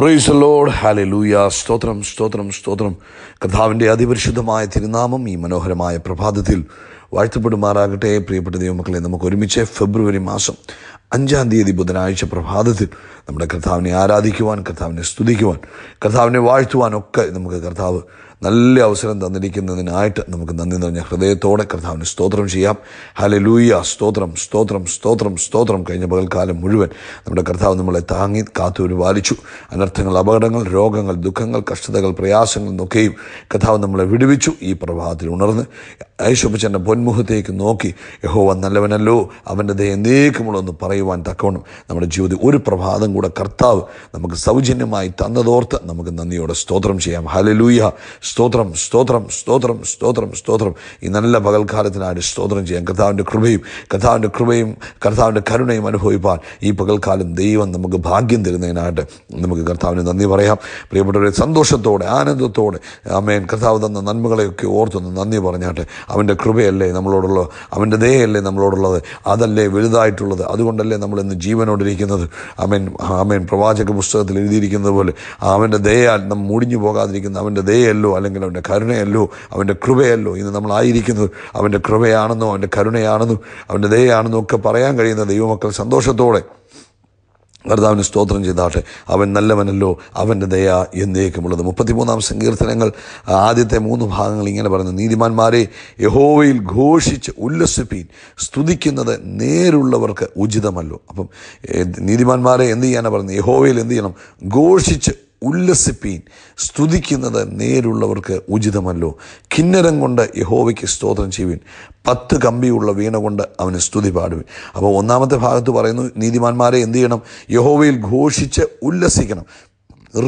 price load ലൂയ സ്തോത്രം സ്തോത്രം സ്തോത്രം കഥാവിൻ്റെ അതിപരിശുദ്ധമായ തിരുനാമം ഈ മനോഹരമായ പ്രഭാതത്തിൽ വാഴ്ത്തപ്പെടുമാറാകട്ടെ പ്രിയപ്പെട്ട ദൈവമക്കളെ നമുക്ക് ഒരുമിച്ച് ഫെബ്രുവരി മാസം അഞ്ചാം തീയതി ബുധനാഴ്ച പ്രഭാതത്തിൽ നമ്മുടെ കർത്താവിനെ ആരാധിക്കുവാൻ കർത്താവിനെ സ്തുതിക്കുവാൻ കർത്താവിനെ വാഴ്ത്തുവാനൊക്കെ നമുക്ക് കർത്താവ് നല്ല അവസരം തന്നിരിക്കുന്നതിനായിട്ട് നമുക്ക് നന്ദി നിറഞ്ഞ ഹൃദയത്തോടെ കർത്താവിന് സ്തോത്രം ചെയ്യാം ഹലലൂയ സ്തോത്രം സ്തോത്രം സ്തോത്രം സ്തോത്രം കഴിഞ്ഞ പകൽക്കാലം മുഴുവൻ നമ്മുടെ കർത്താവ് നമ്മളെ താങ്ങി പാലിച്ചു അനർത്ഥങ്ങൾ അപകടങ്ങൾ രോഗങ്ങൾ ദുഃഖങ്ങൾ കഷ്ടതകൾ പ്രയാസങ്ങൾ എന്നൊക്കെയും കഥാവ് നമ്മളെ വിടുവിച്ചു ഈ പ്രഭാതത്തിൽ ഉണർന്ന് യേശുപ്പച്ചൻ്റെ പൊന്മുഖത്തേക്ക് നോക്കി യഹോവ നല്ലവനല്ലോ അവൻ്റെ ദയ എന്നേക്കുമുള്ളൊന്ന് പറയുവാൻ തക്കവണ്ണം നമ്മുടെ ജീവിതം ഒരു പ്രഭാതം കൂടെ കർത്താവ് നമുക്ക് സൗജന്യമായി തന്നതോർത്ത് നമുക്ക് നന്ദിയോടെ സ്തോത്രം ചെയ്യാം ഹലലൂയ സ്തോത്രം സ്തോത്രം സ്തോത്രം സ്തോത്രം സ്തോത്രം ഈ നല്ല പകൽക്കാലത്തിനായിട്ട് സ്തോത്രം ചെയ്യാം കർത്താവിൻ്റെ കൃപയും കർത്താവിൻ്റെ കൃപയും കർത്താവിൻ്റെ കരുണയും അനുഭവിപ്പാൻ ഈ പകൽക്കാലം ദൈവം നമുക്ക് ഭാഗ്യം തരുന്നതിനായിട്ട് നമുക്ക് കർത്താവിന് നന്ദി പറയാം പ്രിയപ്പെട്ടവരെ സന്തോഷത്തോടെ ആനന്ദത്തോടെ അമ്മയൻ കർത്താവ് തന്ന നന്മകളെയൊക്കെ ഓർത്തൊന്ന് നന്ദി പറഞ്ഞാട്ടെ അവൻ്റെ കൃപയല്ലേ നമ്മളോടുള്ള അവൻ്റെ ദയയല്ലേ നമ്മളോടുള്ളത് അതല്ലേ വലുതായിട്ടുള്ളത് അതുകൊണ്ടല്ലേ നമ്മൾ ഇന്ന് ജീവനോടിരിക്കുന്നത് അമേൻ അമേൻ പ്രവാചക പുസ്തകത്തിൽ എഴുതിയിരിക്കുന്നത് പോലെ അവൻ്റെ ദയാൽ നാം മുടിഞ്ഞു പോകാതിരിക്കുന്ന അവൻ്റെ ദയല്ലോ അല്ലെങ്കിൽ അവൻ്റെ കരുണയല്ലോ അവൻ്റെ കൃപയല്ലോ ഇന്ന് നമ്മളായിരിക്കുന്നത് അവൻ്റെ കൃപയാണെന്നോ അവൻ്റെ കരുണയാണെന്നോ അവൻ്റെ ദയയാണെന്നോ ഒക്കെ പറയാൻ കഴിയുന്ന ദൈവമക്കൾ സന്തോഷത്തോടെ കർത്താവിന് സ്തോത്രം ചെയ്താട്ടെ അവൻ നല്ലവനല്ലോ അവൻ്റെ ദയ എന്നേക്കുമുള്ളത് മുപ്പത്തിമൂന്നാം സങ്കീർത്തനങ്ങൾ ആദ്യത്തെ മൂന്ന് ഭാഗങ്ങൾ ഇങ്ങനെ പറയുന്നു നീതിമാന്മാരെ യഹോവയിൽ ഘോഷിച്ച് ഉല്ലസിപ്പീൻ സ്തുതിക്കുന്നത് നേരുള്ളവർക്ക് ഉചിതമല്ലോ അപ്പം നീതിമാന്മാരെ എന്ത് ചെയ്യാനാണ് പറയുന്നത് യഹോവയിൽ എന്ത് ചെയ്യണം ഘോഷിച്ച് ഉല്ലസിപ്പീൻ സ്തുതിക്കുന്നത് നേരുള്ളവർക്ക് ഉചിതമല്ലോ കിന്നരം കൊണ്ട് യഹോവയ്ക്ക് സ്തോത്രം ചെയ്യുവിൻ പത്ത് കമ്പിയുള്ള വീണ കൊണ്ട് അവന് സ്തുതി പാടുവിൻ അപ്പോൾ ഒന്നാമത്തെ ഭാഗത്ത് പറയുന്നു നീതിമാന്മാരെ എന്തു ചെയ്യണം യഹോവയിൽ ഘോഷിച്ച് ഉല്ലസിക്കണം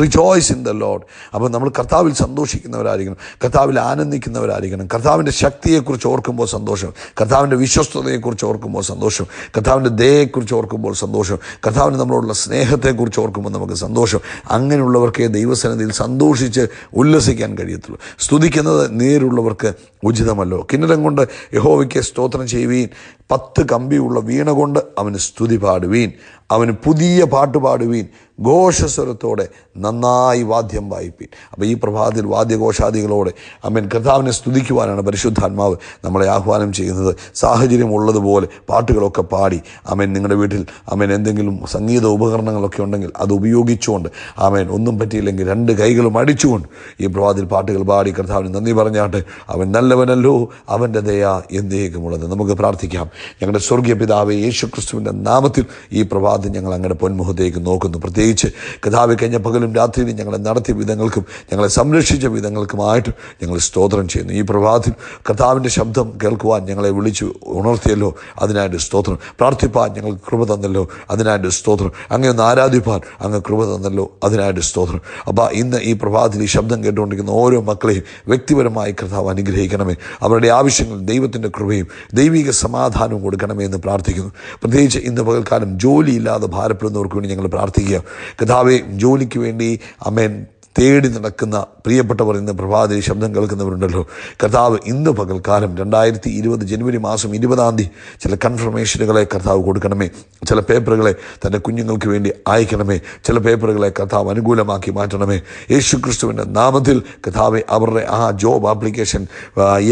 റിജോയ്സ് ഇൻ ദ ലോഡ് അപ്പോൾ നമ്മൾ കർത്താവിൽ സന്തോഷിക്കുന്നവരായിരിക്കണം കർത്താവിൽ ആനന്ദിക്കുന്നവരായിരിക്കണം കർത്താവിൻ്റെ ശക്തിയെക്കുറിച്ച് ഓർക്കുമ്പോൾ സന്തോഷം കർത്താവിൻ്റെ വിശ്വസ്തതയെക്കുറിച്ച് ഓർക്കുമ്പോൾ സന്തോഷം കർത്താവിൻ്റെ ദയയെക്കുറിച്ച് ഓർക്കുമ്പോൾ സന്തോഷം കർത്താവിന് നമ്മളോടുള്ള സ്നേഹത്തെക്കുറിച്ച് ഓർക്കുമ്പോൾ നമുക്ക് സന്തോഷം അങ്ങനെയുള്ളവർക്കേ ദൈവസന്നിധിയിൽ സന്തോഷിച്ച് ഉല്ലസിക്കാൻ കഴിയത്തുള്ളൂ സ്തുതിക്കുന്നത് നേരുള്ളവർക്ക് ഉചിതമല്ലോ കിന്നരം കൊണ്ട് യഹോവയ്ക്ക് സ്തോത്രം ചെയ്യുകയും പത്ത് കമ്പിയുള്ള വീണ കൊണ്ട് അവന് സ്തുതി പാടുവീൻ അവന് പുതിയ പാട്ട് പാടുവീൻ ഘോഷസ്വരത്തോടെ നന്നായി വാദ്യം വായിപ്പീൻ അപ്പോൾ ഈ പ്രഭാതത്തിൽ വാദ്യഘോഷാദികളോടെ അമ്മൻ കർത്താവിനെ സ്തുതിക്കുവാനാണ് പരിശുദ്ധാത്മാവ് നമ്മളെ ആഹ്വാനം ചെയ്യുന്നത് സാഹചര്യം ഉള്ളതുപോലെ പാട്ടുകളൊക്കെ പാടി അമ്മൻ നിങ്ങളുടെ വീട്ടിൽ അമ്മൻ എന്തെങ്കിലും സംഗീത ഉപകരണങ്ങളൊക്കെ ഉണ്ടെങ്കിൽ അത് ഉപയോഗിച്ചുകൊണ്ട് അമ്മൻ ഒന്നും പറ്റിയില്ലെങ്കിൽ രണ്ട് കൈകളും അടിച്ചുകൊണ്ട് ഈ പ്രഭാതത്തിൽ പാട്ടുകൾ പാടി കർത്താവിന് നന്ദി പറഞ്ഞാട്ട് അവൻ നല്ലവനല്ലോ അവൻ്റെ ദയ എന്തേക്കുമുള്ളത് നമുക്ക് പ്രാർത്ഥിക്കാം ഞങ്ങളുടെ സ്വർഗീയ പിതാവ് യേശു ക്രിസ്തുവിൻ്റെ നാമത്തിൽ ഈ പ്രഭാതം ഞങ്ങൾ അങ്ങയുടെ പൊന്മുഖത്തേക്ക് നോക്കുന്നു പ്രത്യേകിച്ച് കഥാവ് കഴിഞ്ഞ പകലും രാത്രിയിലും ഞങ്ങളെ നടത്തിയ വിധങ്ങൾക്കും ഞങ്ങളെ സംരക്ഷിച്ച വിധങ്ങൾക്കുമായിട്ട് ഞങ്ങൾ സ്തോത്രം ചെയ്യുന്നു ഈ പ്രഭാതത്തിൽ കഥാവിൻ്റെ ശബ്ദം കേൾക്കുവാൻ ഞങ്ങളെ വിളിച്ചു ഉണർത്തിയല്ലോ അതിനായിട്ട് സ്തോത്രം പ്രാർത്ഥിപ്പാൻ ഞങ്ങൾ കൃപ തന്നല്ലോ അതിനായിട്ട് സ്തോത്രം അങ്ങനെ ഒന്ന് ആരാധിപ്പാൻ അങ്ങ് കൃപ തന്നല്ലോ അതിനായിട്ട് സ്തോത്രം അപ്പോൾ ഇന്ന് ഈ പ്രഭാതത്തിൽ ഈ ശബ്ദം കേട്ടുകൊണ്ടിരിക്കുന്ന ഓരോ മക്കളെയും വ്യക്തിപരമായി കർത്താവ് അനുഗ്രഹിക്കണമേ അവരുടെ ആവശ്യങ്ങൾ ദൈവത്തിൻ്റെ കൃപയും ദൈവിക സമാധാനം സമാധാനം കൊടുക്കണമേ എന്ന് പ്രാർത്ഥിക്കുന്നു പ്രത്യേകിച്ച് ഇന്ന് പകൽക്കാലം ജോലിയില്ലാതെ ഭാരപ്പെടുന്നവർക്ക് വേണ്ടി ഞങ്ങൾ പ്രാർത്ഥിക്കുക കഥാവേ ജോലിക്ക് വേണ്ടി അമേൻ തേടി നടക്കുന്ന പ്രിയപ്പെട്ടവർ ഇന്ന് പ്രഭാതത്തിൽ ശബ്ദം കേൾക്കുന്നവരുണ്ടല്ലോ കർത്താവ് ഇന്ന് പകൽക്കാലം രണ്ടായിരത്തി ഇരുപത് ജനുവരി മാസം ഇരുപതാം തീയതി ചില കൺഫർമേഷനുകളെ കർത്താവ് കൊടുക്കണമേ ചില പേപ്പറുകളെ തൻ്റെ കുഞ്ഞുങ്ങൾക്ക് വേണ്ടി അയക്കണമേ ചില പേപ്പറുകളെ കർത്താവ് അനുകൂലമാക്കി മാറ്റണമേ യേശു ക്രിസ്തുവിൻ്റെ നാമത്തിൽ കർത്താവ് അവരുടെ ആ ജോബ് ആപ്ലിക്കേഷൻ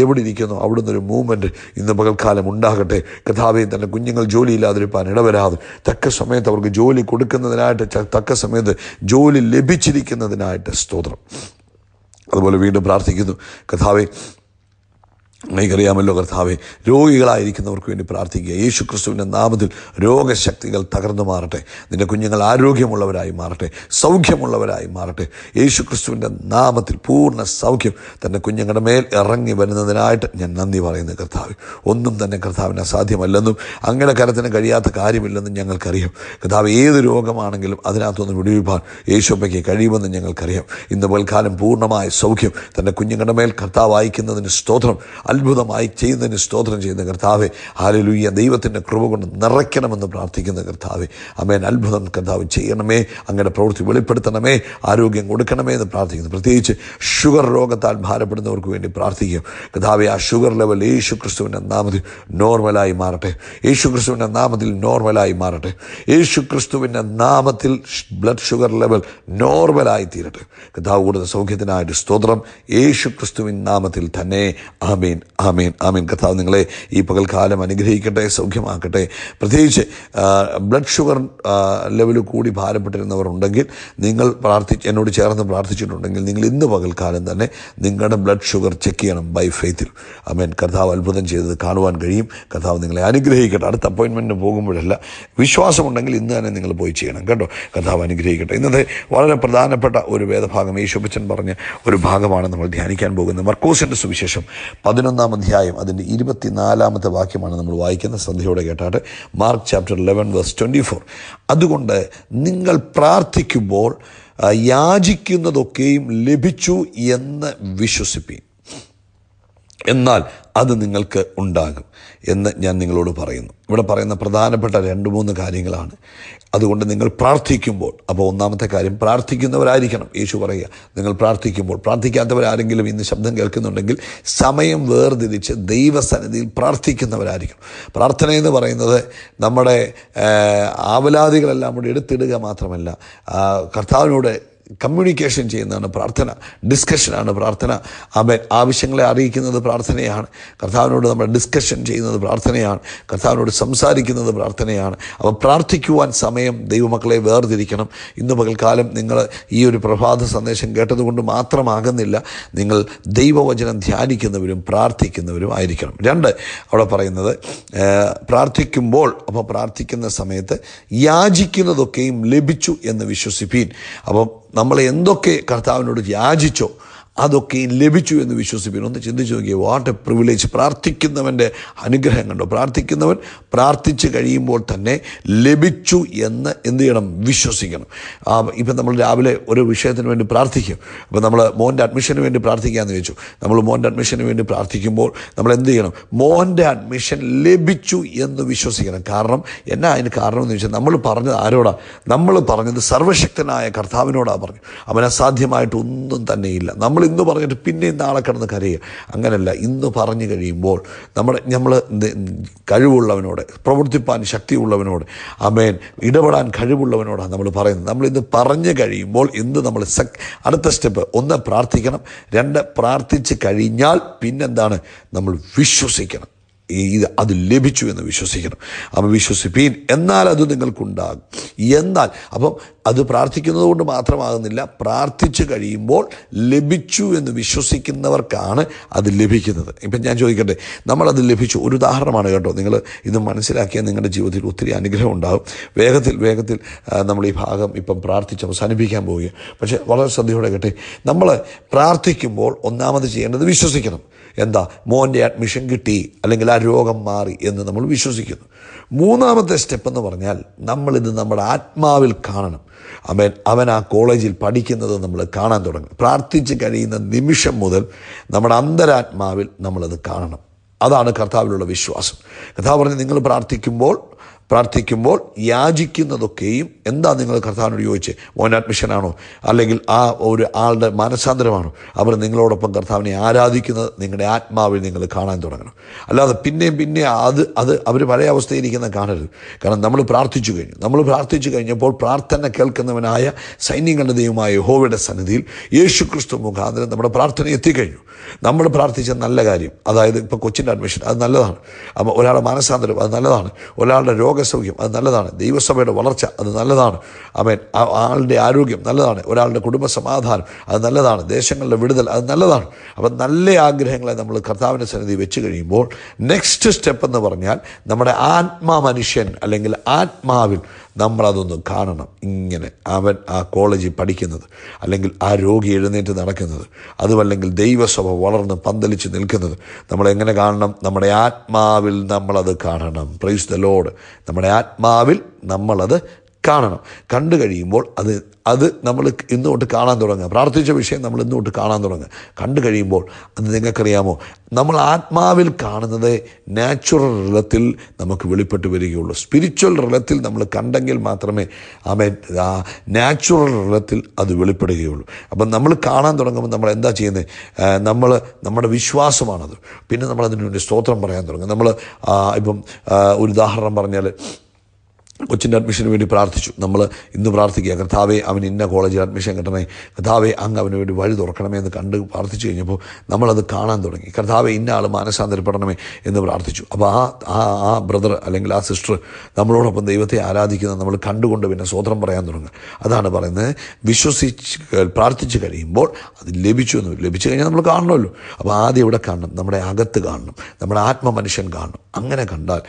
എവിടെ ഇരിക്കുന്നു അവിടുന്ന് ഒരു മൂവ്മെൻറ്റ് ഇന്ന് പകൽക്കാലം ഉണ്ടാകട്ടെ കഥാവെ തൻ്റെ കുഞ്ഞുങ്ങൾ ജോലിയില്ലാതിരിക്കാൻ ഇടവരാതെ തക്ക സമയത്ത് അവർക്ക് ജോലി കൊടുക്കുന്നതിനായിട്ട് തക്ക സമയത്ത് ജോലി ലഭിച്ചിരിക്കുന്നതിനായിട്ട് സ്തോത്രം അതുപോലെ വീണ്ടും പ്രാർത്ഥിക്കുന്നു കഥാവെ നിങ്ങൾക്കറിയാമല്ലോ കർത്താവെ രോഗികളായിരിക്കുന്നവർക്ക് വേണ്ടി പ്രാർത്ഥിക്കുക യേശു ക്രിസ്തുവിൻ്റെ നാമത്തിൽ രോഗശക്തികൾ തകർന്നു മാറട്ടെ നിൻ്റെ കുഞ്ഞുങ്ങൾ ആരോഗ്യമുള്ളവരായി മാറട്ടെ സൗഖ്യമുള്ളവരായി മാറട്ടെ യേശു ക്രിസ്തുവിൻ്റെ നാമത്തിൽ പൂർണ്ണ സൗഖ്യം തൻ്റെ കുഞ്ഞുങ്ങളുടെ മേൽ ഇറങ്ങി വരുന്നതിനായിട്ട് ഞാൻ നന്ദി പറയുന്നു കർത്താവ് ഒന്നും തന്നെ കർത്താവിന് അസാധ്യമല്ലെന്നും അങ്ങനെ കരത്തിന് കഴിയാത്ത കാര്യമില്ലെന്നും ഞങ്ങൾക്കറിയാം കർത്താവ് ഏത് രോഗമാണെങ്കിലും അതിനകത്തുനിന്ന് വിടുവിപ്പാൻ യേശുപ്പയ്ക്ക് കഴിയുമെന്ന് ഞങ്ങൾക്കറിയാം ഇന്ന് പൽക്കാലം പൂർണ്ണമായ സൗഖ്യം തൻ്റെ കുഞ്ഞുങ്ങളുടെ മേൽ കർത്താവ് വായിക്കുന്നതിന് സ്തോത്രം അത്ഭുതമായി ചെയ്യുന്നതിന് സ്തോത്രം ചെയ്യുന്ന കർത്താവെ ഹാലലൂയ്യ ദൈവത്തിൻ്റെ കൃപ കൊണ്ട് നിറയ്ക്കണമെന്ന് പ്രാർത്ഥിക്കുന്ന കർത്താവെ അമേൻ അത്ഭുതം കർത്താവ് ചെയ്യണമേ അങ്ങയുടെ പ്രവൃത്തി വെളിപ്പെടുത്തണമേ ആരോഗ്യം കൊടുക്കണമേ എന്ന് പ്രാർത്ഥിക്കുന്നു പ്രത്യേകിച്ച് ഷുഗർ രോഗത്താൽ ഭാരപ്പെടുന്നവർക്ക് വേണ്ടി പ്രാർത്ഥിക്കും കർത്താവെ ആ ഷുഗർ ലെവൽ യേശു ക്രിസ്തുവിൻ്റെ നാമത്തിൽ നോർമലായി മാറട്ടെ യേശു ക്രിസ്തുവിൻ്റെ നാമത്തിൽ നോർമലായി മാറട്ടെ യേശു ക്രിസ്തുവിൻ്റെ നാമത്തിൽ ബ്ലഡ് ഷുഗർ ലെവൽ നോർമലായി തീരട്ടെ കഥാവ് കൂടുതൽ സൗഖ്യത്തിനായിട്ട് സ്തോത്രം യേശു ക്രിസ്തുവിൻ നാമത്തിൽ തന്നെ ആമേൻ ആമീൻ ആമീൻ കഥാവ് നിങ്ങളെ ഈ പകൽക്കാലം അനുഗ്രഹിക്കട്ടെ സൗഖ്യമാക്കട്ടെ പ്രത്യേകിച്ച് ബ്ലഡ് ഷുഗർ ലെവൽ കൂടി ഭാരപ്പെട്ടിരുന്നവർ ഉണ്ടെങ്കിൽ നിങ്ങൾ പ്രാർത്ഥി എന്നോട് ചേർന്ന് പ്രാർത്ഥിച്ചിട്ടുണ്ടെങ്കിൽ നിങ്ങൾ ഇന്ന് പകൽക്കാലം തന്നെ നിങ്ങളുടെ ബ്ലഡ് ഷുഗർ ചെക്ക് ചെയ്യണം ബൈ ഫെയ്ത്തിൽ ആമേൻ കർത്താവ് അത്ഭുതം ചെയ്തത് കാണുവാൻ കഴിയും കർത്താവ് നിങ്ങളെ അനുഗ്രഹിക്കട്ടെ അടുത്ത അപ്പോയിൻമെൻറ്റിന് പോകുമ്പോഴല്ല വിശ്വാസമുണ്ടെങ്കിൽ ഇന്ന് തന്നെ നിങ്ങൾ പോയി ചെയ്യണം കേട്ടോ കർത്താവ് അനുഗ്രഹിക്കട്ടെ ഇന്നത്തെ വളരെ പ്രധാനപ്പെട്ട ഒരു വേദഭാഗം യേശുബച്ചൻ പറഞ്ഞ ഒരു ഭാഗമാണ് നമ്മൾ ധ്യാനിക്കാൻ പോകുന്നത് മർക്കോസിൻ്റെ സുവിശേഷം പതിനൊന്ന് പതിനൊന്നാം അധ്യായം അതിൻ്റെ ഇരുപത്തിനാലാമത്തെ വാക്യമാണ് നമ്മൾ വായിക്കുന്ന ശ്രദ്ധയോടെ കേട്ടാട്ട് Mark chapter eleven verse twenty four അതുകൊണ്ട് നിങ്ങൾ പ്രാർത്ഥിക്കുമ്പോൾ യാചിക്കുന്നതൊക്കെയും ലഭിച്ചു എന്ന് വിശ്വസിപ്പീൻ എന്നാൽ അത് നിങ്ങൾക്ക് ഉണ്ടാകും എന്ന് ഞാൻ നിങ്ങളോട് പറയുന്നു ഇവിടെ പറയുന്ന പ്രധാനപ്പെട്ട രണ്ട് മൂന്ന് കാര്യങ്ങളാണ് അതുകൊണ്ട് നിങ്ങൾ പ്രാർത്ഥിക്കുമ്പോൾ അപ്പോൾ ഒന്നാമത്തെ കാര്യം പ്രാർത്ഥിക്കുന്നവരായിരിക്കണം യേശു പറയുക നിങ്ങൾ പ്രാർത്ഥിക്കുമ്പോൾ പ്രാർത്ഥിക്കാത്തവരാരെങ്കിലും ഇന്ന് ശബ്ദം കേൾക്കുന്നുണ്ടെങ്കിൽ സമയം വേർതിരിച്ച് ദൈവസന്നിധിയിൽ പ്രാർത്ഥിക്കുന്നവരായിരിക്കണം പ്രാർത്ഥന എന്ന് പറയുന്നത് നമ്മുടെ ആവലാതികളെല്ലാം കൂടി എടുത്തിടുക മാത്രമല്ല കർത്താവിനോട് കമ്മ്യൂണിക്കേഷൻ ചെയ്യുന്നതാണ് പ്രാർത്ഥന ഡിസ്കഷനാണ് പ്രാർത്ഥന അവൻ ആവശ്യങ്ങളെ അറിയിക്കുന്നത് പ്രാർത്ഥനയാണ് കർത്താവിനോട് നമ്മൾ ഡിസ്കഷൻ ചെയ്യുന്നത് പ്രാർത്ഥനയാണ് കർത്താവിനോട് സംസാരിക്കുന്നത് പ്രാർത്ഥനയാണ് അപ്പോൾ പ്രാർത്ഥിക്കുവാൻ സമയം ദൈവമക്കളെ വേർതിരിക്കണം ഇന്ന് പകൽക്കാലം നിങ്ങൾ ഈ ഒരു പ്രഭാത സന്ദേശം കേട്ടതുകൊണ്ട് മാത്രമാകുന്നില്ല നിങ്ങൾ ദൈവവചനം ധ്യാനിക്കുന്നവരും പ്രാർത്ഥിക്കുന്നവരും ആയിരിക്കണം രണ്ട് അവിടെ പറയുന്നത് പ്രാർത്ഥിക്കുമ്പോൾ അപ്പോൾ പ്രാർത്ഥിക്കുന്ന സമയത്ത് യാചിക്കുന്നതൊക്കെയും ലഭിച്ചു എന്ന് വിശ്വസിപ്പീൻ അപ്പം നമ്മൾ എന്തൊക്കെ കർത്താവിനോട് വ്യാജിച്ചോ അതൊക്കെ ലഭിച്ചു എന്ന് വിശ്വസിപ്പിക്കുന്നു ഒന്ന് ചിന്തിച്ച് നോക്കിയ വാട്ട് എ പ്രിവിലേജ് പ്രാർത്ഥിക്കുന്നവൻ്റെ അനുഗ്രഹം കണ്ടോ പ്രാർത്ഥിക്കുന്നവൻ പ്രാർത്ഥിച്ച് കഴിയുമ്പോൾ തന്നെ ലഭിച്ചു എന്ന് എന്ത് ചെയ്യണം വിശ്വസിക്കണം ഇപ്പം നമ്മൾ രാവിലെ ഒരു വിഷയത്തിന് വേണ്ടി പ്രാർത്ഥിക്കും അപ്പോൾ നമ്മൾ മോൻ്റെ അഡ്മിഷന് വേണ്ടി പ്രാർത്ഥിക്കാമെന്ന് വെച്ചു നമ്മൾ മോൻ്റെ അഡ്മിഷന് വേണ്ടി പ്രാർത്ഥിക്കുമ്പോൾ നമ്മൾ എന്ത് ചെയ്യണം മോൻ്റെ അഡ്മിഷൻ ലഭിച്ചു എന്ന് വിശ്വസിക്കണം കാരണം എന്നാ അതിന് കാരണം എന്ന് വെച്ചാൽ നമ്മൾ പറഞ്ഞത് ആരോടാണ് നമ്മൾ പറഞ്ഞത് സർവശക്തനായ കർത്താവിനോടാണ് പറഞ്ഞു അവന് അസാധ്യമായിട്ടൊന്നും തന്നെയില്ല നമ്മൾ ഇന്ന് പറഞ്ഞിട്ട് പിന്നെ നാളെ കിടന്ന് കരയുക അങ്ങനല്ല ഇന്ന് പറഞ്ഞു കഴിയുമ്പോൾ നമ്മുടെ നമ്മൾ കഴിവുള്ളവനോട് പ്രവർത്തിപ്പാൻ ശക്തിയുള്ളവനോട് അമേൻ ഇടപെടാൻ കഴിവുള്ളവനോടാണ് നമ്മൾ പറയുന്നത് നമ്മൾ ഇന്ന് പറഞ്ഞു കഴിയുമ്പോൾ ഇന്ന് നമ്മൾ സക് അടുത്ത സ്റ്റെപ്പ് ഒന്ന് പ്രാർത്ഥിക്കണം രണ്ട് പ്രാർത്ഥിച്ച് കഴിഞ്ഞാൽ പിന്നെന്താണ് നമ്മൾ വിശ്വസിക്കണം ഇത് അത് ലഭിച്ചു എന്ന് വിശ്വസിക്കണം അപ്പം വിശ്വസിപ്പീൻ എന്നാൽ അത് നിങ്ങൾക്കുണ്ടാകും എന്നാൽ അപ്പം അത് പ്രാർത്ഥിക്കുന്നത് കൊണ്ട് മാത്രമാകുന്നില്ല പ്രാർത്ഥിച്ചു കഴിയുമ്പോൾ ലഭിച്ചു എന്ന് വിശ്വസിക്കുന്നവർക്കാണ് അത് ലഭിക്കുന്നത് ഇപ്പം ഞാൻ ചോദിക്കട്ടെ നമ്മളത് ലഭിച്ചു ഒരു ഉദാഹരണമാണ് കേട്ടോ നിങ്ങൾ ഇത് മനസ്സിലാക്കിയാൽ നിങ്ങളുടെ ജീവിതത്തിൽ ഒത്തിരി അനുഗ്രഹം ഉണ്ടാകും വേഗത്തിൽ വേഗത്തിൽ നമ്മൾ ഈ ഭാഗം ഇപ്പം പ്രാർത്ഥിച്ച് അവസാനിപ്പിക്കാൻ പോവുകയാണ് പക്ഷേ വളരെ ശ്രദ്ധയോടെ കേട്ടെ നമ്മൾ പ്രാർത്ഥിക്കുമ്പോൾ ഒന്നാമത് ചെയ്യേണ്ടത് വിശ്വസിക്കണം എന്താ മോൻ്റെ അഡ്മിഷൻ കിട്ടി അല്ലെങ്കിൽ ആ രോഗം മാറി എന്ന് നമ്മൾ വിശ്വസിക്കുന്നു മൂന്നാമത്തെ സ്റ്റെപ്പ് എന്ന് പറഞ്ഞാൽ നമ്മളിത് നമ്മുടെ ആത്മാവിൽ കാണണം അവൻ അവൻ ആ കോളേജിൽ പഠിക്കുന്നത് നമ്മൾ കാണാൻ തുടങ്ങും പ്രാർത്ഥിച്ച് കഴിയുന്ന നിമിഷം മുതൽ നമ്മുടെ അന്തരാത്മാവിൽ നമ്മളത് കാണണം അതാണ് കർത്താവിലുള്ള വിശ്വാസം കഥാ പറഞ്ഞ് നിങ്ങൾ പ്രാർത്ഥിക്കുമ്പോൾ പ്രാർത്ഥിക്കുമ്പോൾ യാചിക്കുന്നതൊക്കെയും എന്താ നിങ്ങൾ കർത്താവിനോട് ചോദിച്ചത് വോനാറ്റ് അല്ലെങ്കിൽ ആ ഒരു ആളുടെ മാനസാന്തരമാണോ അവർ നിങ്ങളോടൊപ്പം കർത്താവിനെ ആരാധിക്കുന്നത് നിങ്ങളുടെ ആത്മാവിൽ നിങ്ങൾ കാണാൻ തുടങ്ങണം അല്ലാതെ പിന്നെയും പിന്നെ അത് അത് അവർ പഴയ അവസ്ഥയിലിരിക്കുന്ന കാണരുത് കാരണം നമ്മൾ പ്രാർത്ഥിച്ചു കഴിഞ്ഞു നമ്മൾ പ്രാർത്ഥിച്ചു കഴിഞ്ഞപ്പോൾ പ്രാർത്ഥന കേൾക്കുന്നവനായ സൈന്യങ്ങളുടെ ദൈവമായ ഹോവയുടെ സന്നിധിയിൽ യേശു ക്രിസ്തു മുഖാന്തരം നമ്മുടെ പ്രാർത്ഥന എത്തിക്കഴിഞ്ഞു നമ്മൾ പ്രാർത്ഥിച്ച നല്ല കാര്യം അതായത് ഇപ്പോൾ കൊച്ചിൻ്റെ അഡ്മിഷൻ അത് നല്ലതാണ് അപ്പോൾ ഒരാളുടെ മനസാന്തരം അത് നല്ലതാണ് ഒരാളുടെ രോഗ രോഗസൗഖ്യം അത് നല്ലതാണ് ദൈവസഭയുടെ വളർച്ച അത് നല്ലതാണ് അവൻ ആളുടെ ആരോഗ്യം നല്ലതാണ് ഒരാളുടെ കുടുംബ സമാധാനം അത് നല്ലതാണ് ദേശങ്ങളുടെ വിടുതൽ അത് നല്ലതാണ് അപ്പം നല്ല ആഗ്രഹങ്ങളെ നമ്മൾ കർത്താവിൻ്റെ സന്നിധി വെച്ച് കഴിയുമ്പോൾ നെക്സ്റ്റ് സ്റ്റെപ്പ് എന്ന് പറഞ്ഞാൽ നമ്മുടെ ആത്മാ മനുഷ്യൻ അല്ലെങ്കിൽ ആത്മാവിൽ നമ്മളതൊന്ന് കാണണം ഇങ്ങനെ അവൻ ആ കോളേജിൽ പഠിക്കുന്നത് അല്ലെങ്കിൽ ആ രോഗി എഴുന്നേറ്റ് നടക്കുന്നത് അതുമല്ലെങ്കിൽ ദൈവസഭ വളർന്ന് പന്തലിച്ച് നിൽക്കുന്നത് നമ്മളെങ്ങനെ കാണണം നമ്മുടെ ആത്മാവിൽ നമ്മളത് കാണണം പ്രൈസ് ദ ലോഡ് നമ്മുടെ ആത്മാവിൽ നമ്മളത് കാണണം കണ്ടു കഴിയുമ്പോൾ അത് അത് നമ്മൾ ഇന്നുകൊണ്ട് കാണാൻ തുടങ്ങുക പ്രാർത്ഥിച്ച വിഷയം നമ്മൾ ഇന്നുകൊണ്ട് കാണാൻ തുടങ്ങുക കണ്ടു കഴിയുമ്പോൾ അത് നിങ്ങൾക്കറിയാമോ നമ്മൾ ആത്മാവിൽ കാണുന്നത് നാച്ചുറൽ റിലത്തിൽ നമുക്ക് വെളിപ്പെട്ട് വരികയുള്ളൂ സ്പിരിച്വൽ റിലത്തിൽ നമ്മൾ കണ്ടെങ്കിൽ മാത്രമേ ആമേ ആ നാച്ചുറൽ റിലത്തിൽ അത് വെളിപ്പെടുകയുള്ളൂ അപ്പം നമ്മൾ കാണാൻ തുടങ്ങുമ്പോൾ നമ്മൾ എന്താ ചെയ്യുന്നത് നമ്മൾ നമ്മുടെ വിശ്വാസമാണത് പിന്നെ നമ്മൾ അതിനു വേണ്ടി സ്തോത്രം പറയാൻ തുടങ്ങും നമ്മൾ ഇപ്പം ഒരു ഉദാഹരണം പറഞ്ഞാൽ കൊച്ചിൻ്റെ അഡ്മിഷന് വേണ്ടി പ്രാർത്ഥിച്ചു നമ്മൾ ഇന്ന് പ്രാർത്ഥിക്കുക കർത്താവെ അവൻ ഇന്ന കോളേജിൽ അഡ്മിഷൻ കിട്ടണേ കർത്താവെ അങ്ങ് അവന് വേണ്ടി വഴി തുറക്കണമേ എന്ന് കണ്ട് പ്രാർത്ഥിച്ചു കഴിഞ്ഞപ്പോൾ നമ്മളത് കാണാൻ തുടങ്ങി കർത്താവെ ഇന്ന ആൾ മാനസാന്തരപ്പെടണമേ എന്ന് പ്രാർത്ഥിച്ചു അപ്പോൾ ആ ആ ആ ബ്രദർ അല്ലെങ്കിൽ ആ സിസ്റ്റർ നമ്മളോടൊപ്പം ദൈവത്തെ ആരാധിക്കുന്ന നമ്മൾ കണ്ടുകൊണ്ട് പിന്നെ സ്വതന്ത്രം പറയാൻ തുടങ്ങുക അതാണ് പറയുന്നത് വിശ്വസിച്ച് പ്രാർത്ഥിച്ച് കഴിയുമ്പോൾ അത് ലഭിച്ചു എന്ന് ലഭിച്ചു കഴിഞ്ഞാൽ നമ്മൾ കാണണമല്ലോ അപ്പോൾ ആദ്യം ഇവിടെ കാണണം നമ്മുടെ അകത്ത് കാണണം നമ്മുടെ ആത്മ മനുഷ്യൻ കാണണം അങ്ങനെ കണ്ടാൽ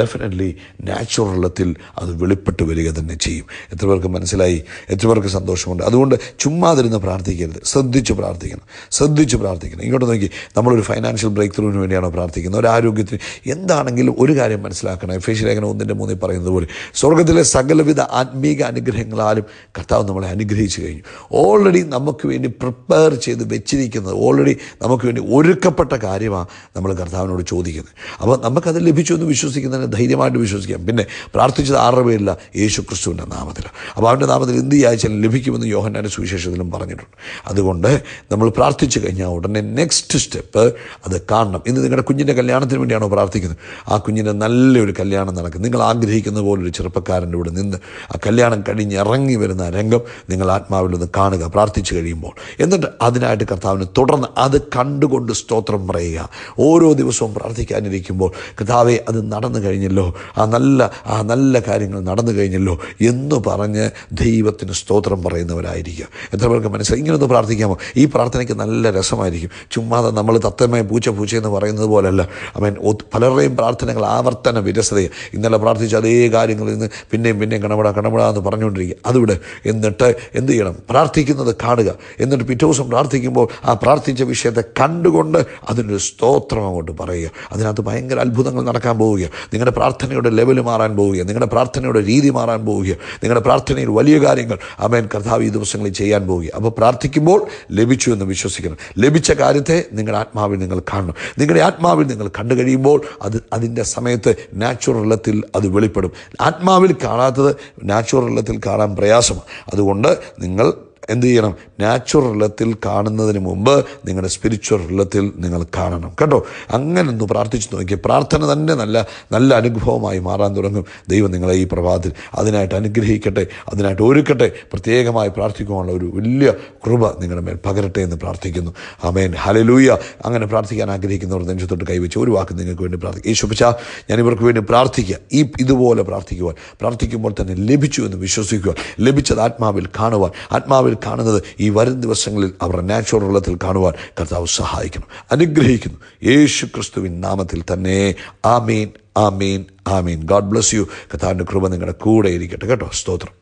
ഡെഫിനറ്റ്ലി നാച്ചുറലത്തിൽ അത് വെളിപ്പെട്ട് വരിക തന്നെ ചെയ്യും എത്ര പേർക്ക് മനസ്സിലായി എത്ര പേർക്ക് സന്തോഷമുണ്ട് അതുകൊണ്ട് ചുമ്മാതിരുന്ന് പ്രാർത്ഥിക്കരുത് ശ്രദ്ധിച്ച് പ്രാർത്ഥിക്കണം ശ്രദ്ധിച്ച് പ്രാർത്ഥിക്കണം ഇങ്ങോട്ട് നോക്കി നമ്മളൊരു ഫൈനാൻഷ്യൽ ബ്രേക്ക് ത്രൂവിന് വേണ്ടിയാണോ പ്രാർത്ഥിക്കുന്നത് ഒരു ആരോഗ്യത്തിന് എന്താണെങ്കിലും ഒരു കാര്യം മനസ്സിലാക്കണം എഫ് എസ് ലേഖനം ഒന്നിൻ്റെ മൂന്നിൽ പറയുന്നത് പോലെ സ്വർഗത്തിലെ സകലവിധ ആത്മീക അനുഗ്രഹങ്ങളാലും കർത്താവ് നമ്മളെ അനുഗ്രഹിച്ചു കഴിഞ്ഞു ഓൾറെഡി നമുക്ക് വേണ്ടി പ്രിപ്പയർ ചെയ്ത് വെച്ചിരിക്കുന്നത് ഓൾറെഡി നമുക്ക് വേണ്ടി ഒരുക്കപ്പെട്ട കാര്യമാണ് നമ്മൾ കർത്താവിനോട് ചോദിക്കുന്നത് അപ്പോൾ നമുക്കത് ലഭിച്ചു എന്ന് വിശ്വസിക്കുന്നതിന് ധൈര്യമായിട്ട് വിശ്വസിക്കാം പിന്നെ പ്രാർത്ഥിച്ചത് അറിവില്ല യേശു ക്രിസ്തുവിൻ്റെ നാമത്തിൽ അപ്പോൾ അവൻ്റെ നാമത്തിൽ എന്ത് ചെയ്യാച്ചാൽ ലഭിക്കുമെന്ന് യോഹന്നാൻ്റെ സുവിശേഷത്തിലും പറഞ്ഞിട്ടുണ്ട് അതുകൊണ്ട് നമ്മൾ പ്രാർത്ഥിച്ചു കഴിഞ്ഞാൽ ഉടനെ നെക്സ്റ്റ് സ്റ്റെപ്പ് അത് കാണണം ഇന്ന് നിങ്ങളുടെ കുഞ്ഞിൻ്റെ കല്യാണത്തിന് വേണ്ടിയാണോ പ്രാർത്ഥിക്കുന്നത് ആ കുഞ്ഞിൻ്റെ നല്ലൊരു കല്യാണം നടക്കും നിങ്ങൾ ആഗ്രഹിക്കുന്ന പോലെ ഒരു ചെറുപ്പക്കാരൻ്റെ ഇവിടെ നിന്ന് ആ കല്യാണം കഴിഞ്ഞ് ഇറങ്ങി വരുന്ന രംഗം നിങ്ങൾ ആത്മാവിൽ ഒന്ന് കാണുക പ്രാർത്ഥിച്ചു കഴിയുമ്പോൾ എന്നിട്ട് അതിനായിട്ട് കർത്താവിന് തുടർന്ന് അത് കണ്ടുകൊണ്ട് സ്തോത്രം പറയുക ഓരോ ദിവസവും പ്രാർത്ഥിക്കാനിരിക്കുമ്പോൾ കർത്താവെ അത് നടന്നു കഴിഞ്ഞല്ലോ ആ നല്ല ആ നല്ല കാര്യങ്ങൾ നടന്നു കഴിഞ്ഞല്ലോ എന്ന് പറഞ്ഞ് ദൈവത്തിന് സ്തോത്രം പറയുന്നവരായിരിക്കുക എത്ര പേർക്ക് മനസ്സിലായി ഇങ്ങനൊന്ന് പ്രാർത്ഥിക്കാമോ ഈ പ്രാർത്ഥനയ്ക്ക് നല്ല രസമായിരിക്കും ചുമ്മാതെ നമ്മൾ തത്തമ്മയെ പൂച്ച പൂച്ച എന്ന് പറയുന്നത് പോലല്ല അവൻ പലരുടെയും പ്രാർത്ഥനകൾ ആവർത്തന വിരസതയാണ് ഇന്നലെ പ്രാർത്ഥിച്ച അതേ കാര്യങ്ങളിൽ നിന്ന് പിന്നെയും പിന്നെയും കണപട കണപടാ എന്ന് പറഞ്ഞുകൊണ്ടിരിക്കുക അതിവിടെ എന്നിട്ട് എന്ത് ചെയ്യണം പ്രാർത്ഥിക്കുന്നത് കാണുക എന്നിട്ട് പിറ്റേ ദിവസം പ്രാർത്ഥിക്കുമ്പോൾ ആ പ്രാർത്ഥിച്ച വിഷയത്തെ കണ്ടുകൊണ്ട് അതിനൊരു സ്തോത്രം അങ്ങോട്ട് പറയുക അതിനകത്ത് ഭയങ്കര അത്ഭുതങ്ങൾ നടക്കാൻ പോവുക നിങ്ങളുടെ പ്രാർത്ഥനയുടെ ലെവൽ മാറാൻ പോവുക നിങ്ങളുടെ നിങ്ങളുടെ പ്രാർത്ഥനയുടെ രീതി മാറാൻ പോവുകയാണ് നിങ്ങളുടെ പ്രാർത്ഥനയിൽ വലിയ കാര്യങ്ങൾ അമേൻ കർത്താവ് ഈ ദിവസങ്ങളിൽ ചെയ്യാൻ പോവുകയാണ് അപ്പോൾ പ്രാർത്ഥിക്കുമ്പോൾ ലഭിച്ചു എന്ന് വിശ്വസിക്കണം ലഭിച്ച കാര്യത്തെ നിങ്ങളുടെ ആത്മാവിൽ നിങ്ങൾ കാണണം നിങ്ങളുടെ ആത്മാവിൽ നിങ്ങൾ കണ്ടു കഴിയുമ്പോൾ അത് അതിൻ്റെ സമയത്ത് നാച്ചുറലത്തിൽ അത് വെളിപ്പെടും ആത്മാവിൽ കാണാത്തത് നാച്ചുറലത്തിൽ കാണാൻ പ്രയാസമാണ് അതുകൊണ്ട് നിങ്ങൾ എന്ത് ചെയ്യണം നാച്ചുറൽ ഇലത്തിൽ കാണുന്നതിന് മുമ്പ് നിങ്ങളുടെ സ്പിരിച്വൽ ഇലത്തിൽ നിങ്ങൾ കാണണം കേട്ടോ അങ്ങനെ ഒന്ന് പ്രാർത്ഥിച്ചു നോക്കി പ്രാർത്ഥന തന്നെ നല്ല നല്ല അനുഭവമായി മാറാൻ തുടങ്ങും ദൈവം നിങ്ങളെ ഈ പ്രഭാതത്തിൽ അതിനായിട്ട് അനുഗ്രഹിക്കട്ടെ അതിനായിട്ട് ഒരുക്കട്ടെ പ്രത്യേകമായി പ്രാർത്ഥിക്കുവാനുള്ള ഒരു വലിയ കൃപ നിങ്ങളുടെ മേൽ പകരട്ടെ എന്ന് പ്രാർത്ഥിക്കുന്നു അമേൻ ഹലലൂയ അങ്ങനെ പ്രാർത്ഥിക്കാൻ ആഗ്രഹിക്കുന്നവർ നെഞ്ചത്തോട്ട് കൈവച്ച് ഒരു വാക്ക് നിങ്ങൾക്ക് വേണ്ടി പ്രാർത്ഥിക്കും ഈ ഞാൻ ഇവർക്ക് വേണ്ടി പ്രാർത്ഥിക്കുക ഈ ഇതുപോലെ പ്രാർത്ഥിക്കുവാൻ പ്രാർത്ഥിക്കുമ്പോൾ തന്നെ ലഭിച്ചു എന്ന് വിശ്വസിക്കുക ലഭിച്ചത് ആത്മാവിൽ കാണുവാൻ ആത്മാവിൽ കാണുന്നത് ഈ വരും ദിവസങ്ങളിൽ അവരുടെ നാച്ചുറൽ വെള്ളത്തിൽ കാണുവാൻ കർത്താവ് സഹായിക്കുന്നു അനുഗ്രഹിക്കുന്നു യേശു ക്രിസ്തുവിൻ നാമത്തിൽ തന്നെ ആമീൻ ആമീൻ ആമീൻ ഗാഡ് ബ്ലസ് യു കർത്താവിൻ്റെ കൃപ നിങ്ങളുടെ കൂടെ ഇരിക്കട്ടെ കേട്ടോ സ്തോത്രം